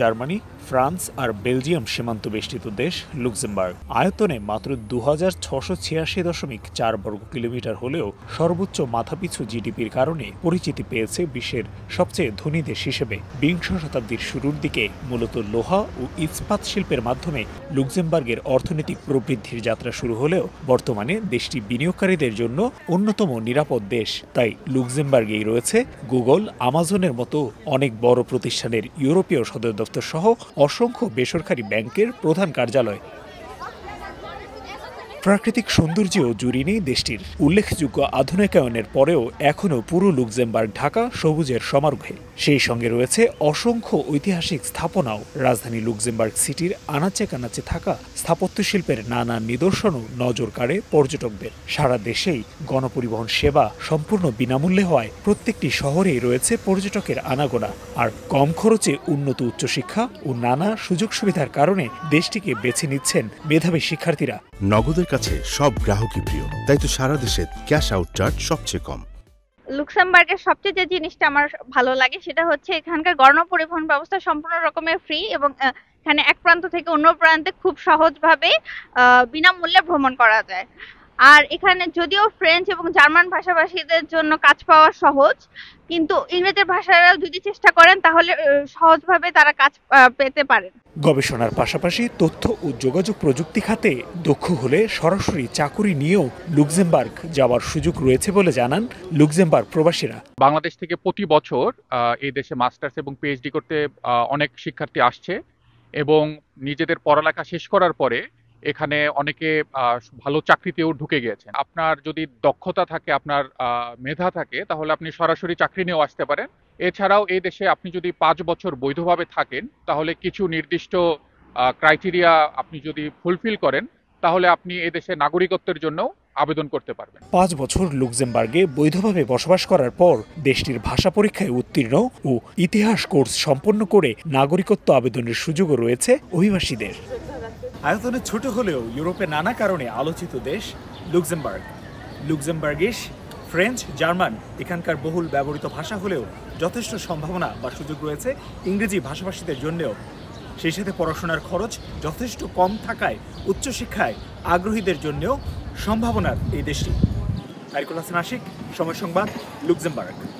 Germany France আর Belgium সীমান্ত বেষ্টিত দেশ লুক্সেমবার্গ আয়তনে মাত্র দু ছশো ছিয়াশি দশমিক চার বর্গ কিলোমিটার হলেও সর্বোচ্চ মাথাপিছু জিডিপির কারণে পরিচিতি পেয়েছে বিশ্বের সবচেয়ে ধনী দেশ হিসেবে বিংশ শতাব্দীর শুরুর দিকে মূলত লোহা ও ইস্পাত শিল্পের মাধ্যমে লুক্সেমবার্গের অর্থনৈতিক প্রবৃদ্ধির যাত্রা শুরু হলেও বর্তমানে দেশটি বিনিয়োগকারীদের জন্য অন্যতম নিরাপদ দেশ তাই লুক্সেমবার্গেই রয়েছে গুগল আমাজনের মতো অনেক বড় প্রতিষ্ঠানের ইউরোপীয় সদর দপ্তর সহ অসংখ্য বেসরকারি ব্যাংকের প্রধান কার্যালয় প্রাকৃতিক সৌন্দর্য জুড়ি নেই দেশটির উল্লেখযোগ্য আধুনিকায়নের পরেও এখনও পুরো লুক্সেমবার্গ ঢাকা সবুজের সমারোহে সেই সঙ্গে রয়েছে অসংখ্য ঐতিহাসিক স্থাপনাও রাজধানী লুকজেম্বার্গ সিটির আনাচে কানাচে থাকা স্থাপত্যশিল্পের নানা নিদর্শনও নজর কাড়ে পর্যটকদের সারা দেশেই গণপরিবহন সেবা সম্পূর্ণ বিনামূল্যে হওয়ায় প্রত্যেকটি শহরেই রয়েছে পর্যটকের আনাগোনা আর কম খরচে উন্নত উচ্চশিক্ষা ও নানা সুযোগ সুবিধার কারণে দেশটিকে বেছে নিচ্ছেন মেধাবী শিক্ষার্থীরা নগদের কাছে সব গ্রাহকই প্রিয় তাই তো সারা দেশে ক্যাশ আউট চার্জ সবচেয়ে কম লুক্সেমবার্গের সবচেয়ে যে জিনিসটা আমার ভালো লাগে সেটা হচ্ছে এখানকার পরিবহন ব্যবস্থা সম্পূর্ণ রকমের ফ্রি এবং এখানে এক প্রান্ত থেকে অন্য প্রান্তে খুব সহজভাবে বিনামূল্যে ভ্রমণ করা যায় আর এখানে যদিও ফ্রেঞ্চ এবং জার্মান ভাষাভাষীদের জন্য কাজ পাওয়া সহজ কিন্তু ইংরেজি ভাষারাও যদি চেষ্টা করেন তাহলে সহজভাবে তারা কাজ পেতে পারেন গবেষণার পাশাপাশি তথ্য ও যোগাযোগ প্রযুক্তি খাতে দক্ষ হলে সরাসরি চাকুরি নিয়েও লুক্সেমবার্গ যাওয়ার সুযোগ রয়েছে বলে জানান লুক্সেমবার্গ প্রবাসীরা বাংলাদেশ থেকে প্রতি বছর এই দেশে মাস্টার্স এবং পিএইচডি করতে অনেক শিক্ষার্থী আসছে এবং নিজেদের পড়ালেখা শেষ করার পরে এখানে অনেকে ভালো চাকরিতেও ঢুকে গিয়েছেন আপনার যদি দক্ষতা থাকে আপনার মেধা থাকে তাহলে আপনি সরাসরি চাকরি নিয়েও আসতে পারেন এছাড়াও এই দেশে আপনি যদি পাঁচ বছর বৈধভাবে থাকেন তাহলে কিছু নির্দিষ্ট ক্রাইটেরিয়া আপনি যদি ফুলফিল করেন তাহলে আপনি এদেশে নাগরিকত্বের জন্য আবেদন করতে পারবেন পাঁচ বছর লুক্সেমবার্গে বৈধভাবে বসবাস করার পর দেশটির ভাষা পরীক্ষায় উত্তীর্ণ ও ইতিহাস কোর্স সম্পন্ন করে নাগরিকত্ব আবেদনের সুযোগও রয়েছে অভিবাসীদের আয়তনে ছোট হলেও ইউরোপে নানা কারণে আলোচিত দেশ লুক্সেমবার্গ লুক্সেমবার্গিস ফ্রেঞ্চ জার্মান এখানকার বহুল ব্যবহৃত ভাষা হলেও যথেষ্ট সম্ভাবনা বা সুযোগ রয়েছে ইংরেজি ভাষাভাষীদের জন্যেও সেই সাথে পড়াশোনার খরচ যথেষ্ট কম থাকায় উচ্চশিক্ষায় আগ্রহীদের জন্যেও সম্ভাবনার এই দেশটি আরিকুল হাসান আশিক সময় সংবাদ লুক্সেমবার্গ